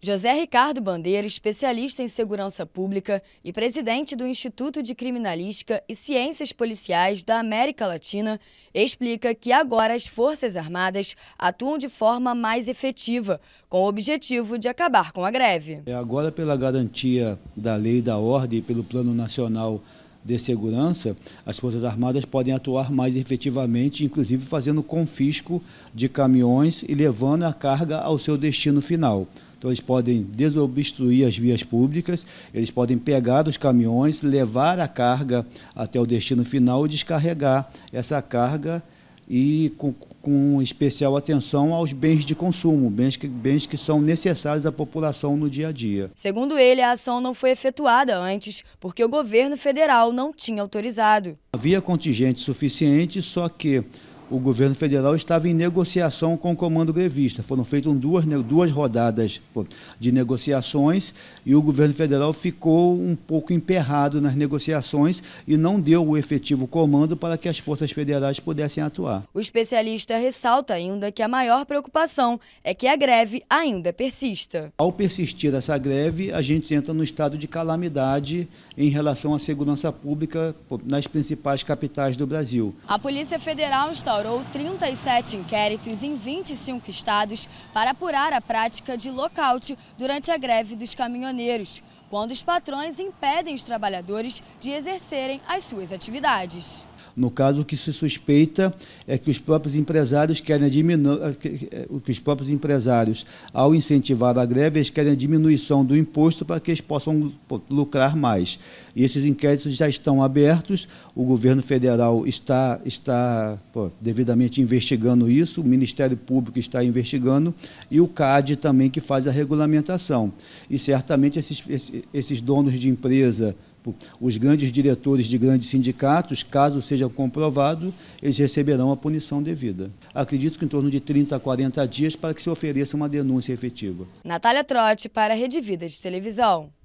José Ricardo Bandeira, especialista em segurança pública e presidente do Instituto de Criminalística e Ciências Policiais da América Latina, explica que agora as Forças Armadas atuam de forma mais efetiva, com o objetivo de acabar com a greve. É agora, pela garantia da lei e da ordem e pelo Plano Nacional de segurança, as Forças Armadas podem atuar mais efetivamente, inclusive fazendo confisco de caminhões e levando a carga ao seu destino final. Então, eles podem desobstruir as vias públicas, eles podem pegar os caminhões, levar a carga até o destino final e descarregar essa carga e com, com especial atenção aos bens de consumo, bens que, bens que são necessários à população no dia a dia. Segundo ele, a ação não foi efetuada antes, porque o governo federal não tinha autorizado. Havia contingente suficiente, só que o governo federal estava em negociação com o comando grevista. Foram feitas duas, duas rodadas de negociações e o governo federal ficou um pouco emperrado nas negociações e não deu o efetivo comando para que as forças federais pudessem atuar. O especialista ressalta ainda que a maior preocupação é que a greve ainda persista. Ao persistir essa greve, a gente entra no estado de calamidade em relação à segurança pública nas principais capitais do Brasil. A Polícia Federal está instaurou 37 inquéritos em 25 estados para apurar a prática de lockout durante a greve dos caminhoneiros, quando os patrões impedem os trabalhadores de exercerem as suas atividades. No caso, o que se suspeita é que os próprios empresários querem diminuir, é, é, que os próprios empresários, ao incentivar a greve, eles querem a diminuição do imposto para que eles possam lucrar mais. E esses inquéritos já estão abertos, o governo federal está, está pô, devidamente investigando isso, o Ministério Público está investigando e o CAD também que faz a regulamentação. E certamente esses, esses donos de empresa tipo, os grandes diretores de grandes sindicatos, caso seja comprovado, eles receberão a punição devida. Acredito que em torno de 30 a 40 dias para que se ofereça uma denúncia efetiva. Natália Trotti para a Rede Vida de Televisão.